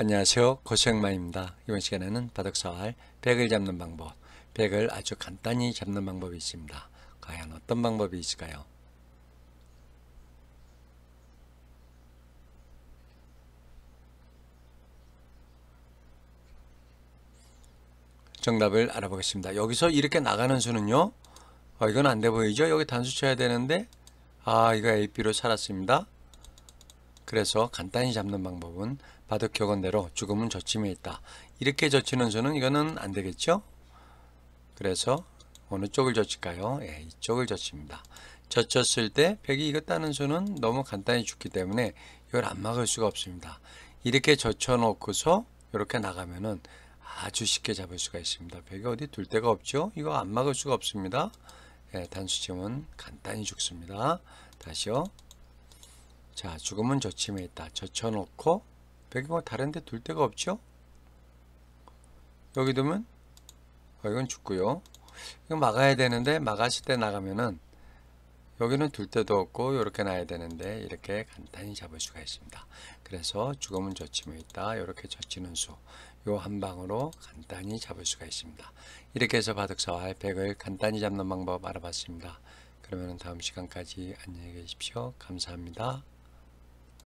안녕하세요 고생마입니다 이번 시간에는 바둑사활 백을 잡는 방법 백을 아주 간단히 잡는 방법이 있습니다 과연 어떤 방법이 있을까요 정답을 알아보겠습니다 여기서 이렇게 나가는 수는요 어, 이건 안 돼 보이죠 여기 단수 쳐야 되는데 아 이거 AB로 살았습니다 그래서 간단히 잡는 방법은 바둑 격언대로 죽음은 저침에 있다. 이렇게 젖히는 수는 이거는 안 되겠죠? 그래서 어느 쪽을 젖힐까요? 예, 이쪽을 젖힙니다. 젖혔을 때 벽이 익었다는 수는 너무 간단히 죽기 때문에 이걸 안 막을 수가 없습니다. 이렇게 젖혀놓고서 이렇게 나가면은 아주 쉽게 잡을 수가 있습니다. 벽이 어디 둘 데가 없죠? 이거 안 막을 수가 없습니다. 예, 단수침은 간단히 죽습니다. 다시요. 자, 죽음은 저침에 있다. 젖혀놓고 여기 뭐 다른 데둘 데가 없죠? 여기 두면 어, 이건 죽고요. 이거 막아야 되는데 막았을 때 나가면은 여기는 둘 데도 없고 이렇게 놔야 되는데 이렇게 간단히 잡을 수가 있습니다. 그래서 죽음은 젖힘에 있다. 이렇게 젖히는 수. 요 한 방으로 간단히 잡을 수가 있습니다. 이렇게 해서 바둑사와 알팩을 간단히 잡는 방법 알아봤습니다. 그러면 다음 시간까지 안녕히 계십시오. 감사합니다.